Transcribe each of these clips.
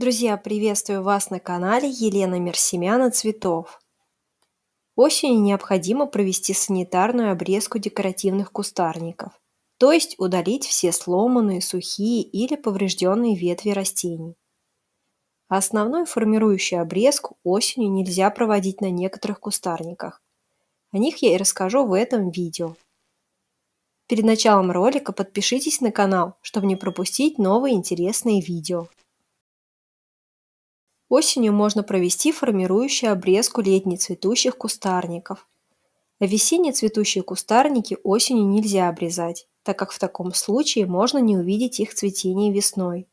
Друзья, приветствую вас на канале Елена Мерсемяна Цветов. Осенью необходимо провести санитарную обрезку декоративных кустарников, то есть удалить все сломанные, сухие или поврежденные ветви растений. Основную формирующую обрезку осенью нельзя проводить на некоторых кустарниках. О них я и расскажу в этом видео. Перед началом ролика подпишитесь на канал, чтобы не пропустить новые интересные видео. Осенью можно провести формирующую обрезку летней цветущих кустарников. А Весенне цветущие кустарники осенью нельзя обрезать, так как в таком случае можно не увидеть их цветение весной.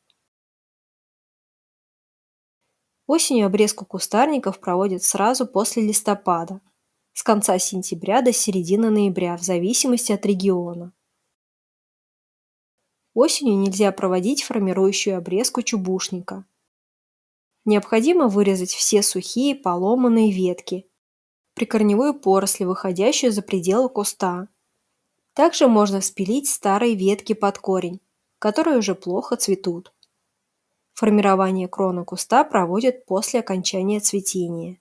Осенью обрезку кустарников проводят сразу после листопада, с конца сентября до середины ноября в зависимости от региона. Осенью нельзя проводить формирующую обрезку чубушника – Необходимо вырезать все сухие поломанные ветки, прикорневую поросль, выходящую за пределы куста. Также можно спилить старые ветки под корень, которые уже плохо цветут. Формирование крона куста проводят после окончания цветения.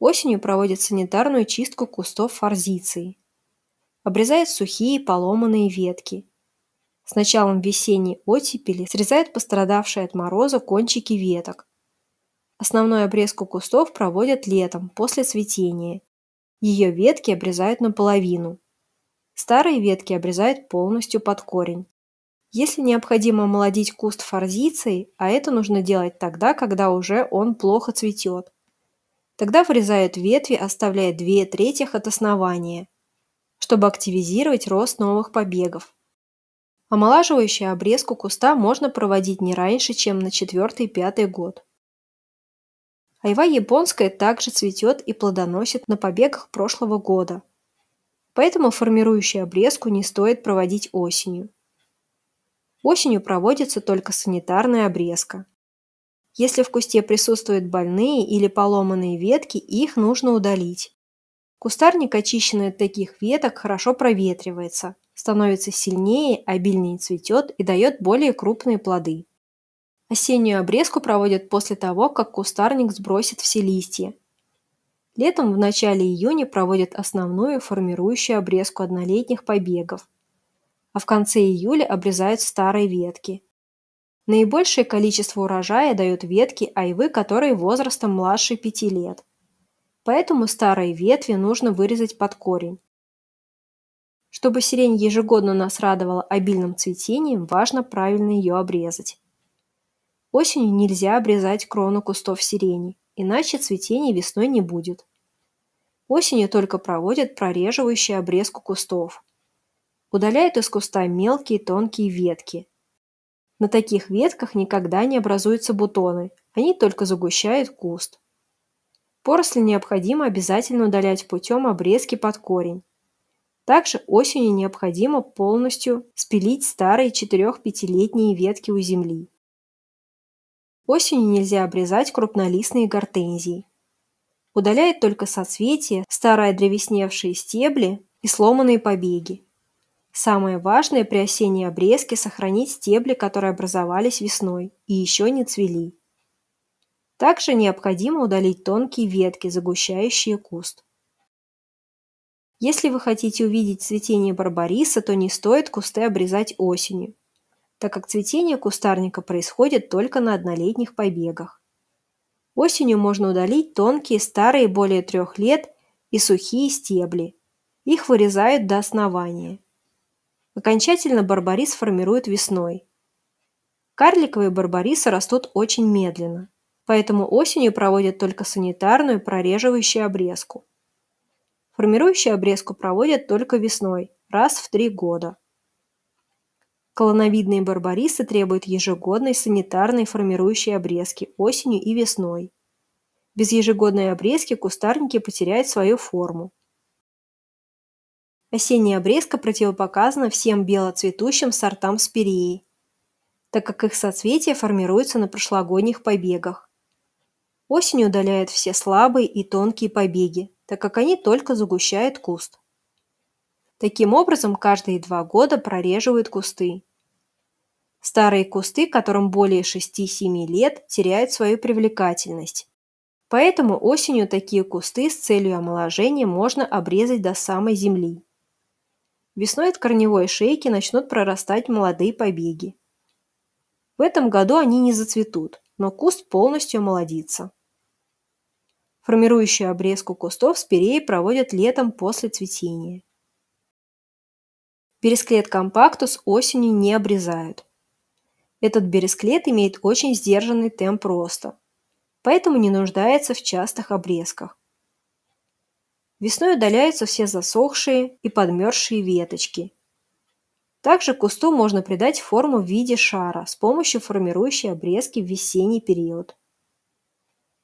Осенью проводят санитарную чистку кустов форзицией. Обрезают сухие поломанные ветки – с началом весенней оттепели срезают пострадавшие от мороза кончики веток. Основную обрезку кустов проводят летом, после цветения. Ее ветки обрезают наполовину. Старые ветки обрезают полностью под корень. Если необходимо молодить куст форзицией, а это нужно делать тогда, когда уже он плохо цветет. Тогда вырезают ветви, оставляя две трети от основания, чтобы активизировать рост новых побегов. Омолаживающую обрезку куста можно проводить не раньше, чем на 4-5 год. Айва японская также цветет и плодоносит на побегах прошлого года, поэтому формирующую обрезку не стоит проводить осенью. Осенью проводится только санитарная обрезка. Если в кусте присутствуют больные или поломанные ветки, их нужно удалить. Кустарник, очищенный от таких веток, хорошо проветривается – становится сильнее, обильнее цветет и дает более крупные плоды. Осеннюю обрезку проводят после того, как кустарник сбросит все листья. Летом в начале июня проводят основную формирующую обрезку однолетних побегов, а в конце июля обрезают старые ветки. Наибольшее количество урожая дают ветки айвы, которые возрастом младше 5 лет. Поэтому старые ветви нужно вырезать под корень. Чтобы сирень ежегодно нас радовала обильным цветением, важно правильно ее обрезать. Осенью нельзя обрезать крону кустов сирени, иначе цветения весной не будет. Осенью только проводят прореживающую обрезку кустов. Удаляют из куста мелкие тонкие ветки. На таких ветках никогда не образуются бутоны, они только загущают куст. Поросли необходимо обязательно удалять путем обрезки под корень. Также осенью необходимо полностью спилить старые 4-5-летние ветки у земли. Осенью нельзя обрезать крупнолистные гортензии. Удаляет только соцветия, старые древесневшие стебли и сломанные побеги. Самое важное при осенней обрезке – сохранить стебли, которые образовались весной и еще не цвели. Также необходимо удалить тонкие ветки, загущающие куст. Если вы хотите увидеть цветение барбариса, то не стоит кусты обрезать осенью, так как цветение кустарника происходит только на однолетних побегах. Осенью можно удалить тонкие, старые более трех лет и сухие стебли. Их вырезают до основания. Окончательно барбарис формируют весной. Карликовые барбарисы растут очень медленно, поэтому осенью проводят только санитарную прореживающую обрезку. Формирующую обрезку проводят только весной, раз в три года. Колоновидные барбарисы требуют ежегодной санитарной формирующей обрезки осенью и весной. Без ежегодной обрезки кустарники потеряют свою форму. Осенняя обрезка противопоказана всем белоцветущим сортам спиреи, так как их соцветия формируются на прошлогодних побегах. Осенью удаляют все слабые и тонкие побеги, так как они только загущают куст. Таким образом, каждые два года прореживают кусты. Старые кусты, которым более 6-7 лет, теряют свою привлекательность. Поэтому осенью такие кусты с целью омоложения можно обрезать до самой земли. Весной от корневой шейки начнут прорастать молодые побеги. В этом году они не зацветут, но куст полностью омолодится формирующую обрезку кустов спиреи проводят летом после цветения. Бересклет компактус осенью не обрезают. Этот бересклет имеет очень сдержанный темп роста, поэтому не нуждается в частых обрезках. Весной удаляются все засохшие и подмерзшие веточки. Также кусту можно придать форму в виде шара с помощью формирующей обрезки в весенний период.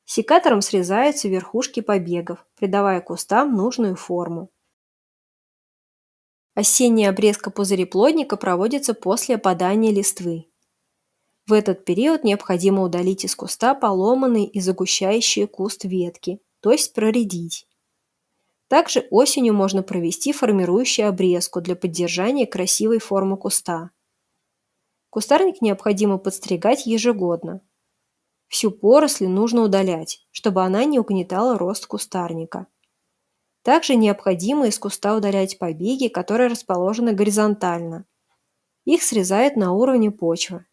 Секатором срезаются верхушки побегов, придавая кустам нужную форму. Осенняя обрезка пузыреплодника проводится после опадания листвы. В этот период необходимо удалить из куста поломанные и загущающие куст ветки, то есть проредить. Также осенью можно провести формирующую обрезку для поддержания красивой формы куста. Кустарник необходимо подстригать ежегодно, Всю поросль нужно удалять, чтобы она не угнетала рост кустарника. Также необходимо из куста удалять побеги, которые расположены горизонтально. Их срезают на уровне почвы.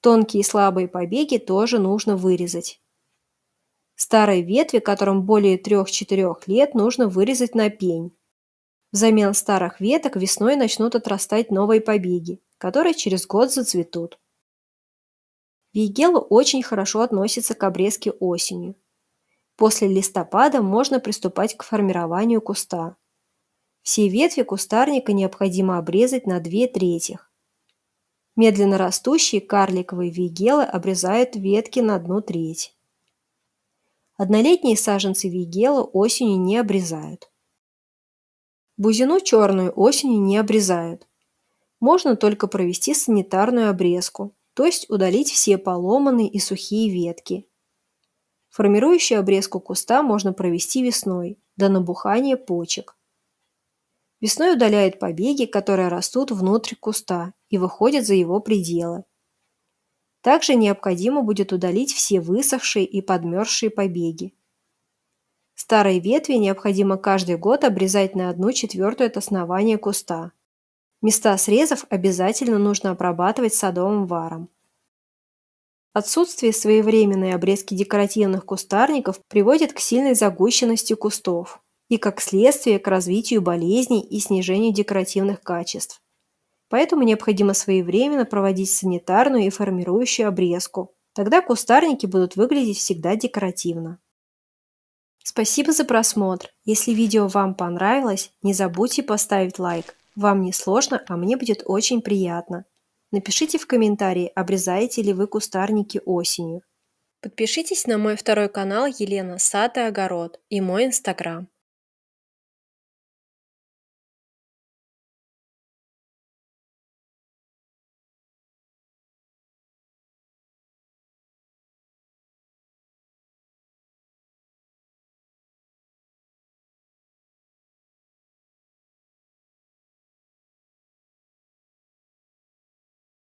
Тонкие и слабые побеги тоже нужно вырезать. Старые ветви, которым более 3-4 лет, нужно вырезать на пень. Взамен старых веток весной начнут отрастать новые побеги, которые через год зацветут. Вейгел очень хорошо относится к обрезке осенью. После листопада можно приступать к формированию куста. Все ветви кустарника необходимо обрезать на две трети. Медленно растущие карликовые вигелы обрезают ветки на одну треть. Однолетние саженцы вигела осенью не обрезают. Бузину черную осенью не обрезают. Можно только провести санитарную обрезку то есть удалить все поломанные и сухие ветки. Формирующую обрезку куста можно провести весной, до набухания почек. Весной удаляют побеги, которые растут внутрь куста и выходят за его пределы. Также необходимо будет удалить все высохшие и подмерзшие побеги. Старые ветви необходимо каждый год обрезать на одну четвертую от основания куста – Места срезов обязательно нужно обрабатывать садовым варом. Отсутствие своевременной обрезки декоративных кустарников приводит к сильной загущенности кустов и, как следствие, к развитию болезней и снижению декоративных качеств. Поэтому необходимо своевременно проводить санитарную и формирующую обрезку. Тогда кустарники будут выглядеть всегда декоративно. Спасибо за просмотр. Если видео вам понравилось, не забудьте поставить лайк. Вам не сложно, а мне будет очень приятно. Напишите в комментарии, обрезаете ли вы кустарники осенью. Подпишитесь на мой второй канал Елена Сад и Огород и мой инстаграм.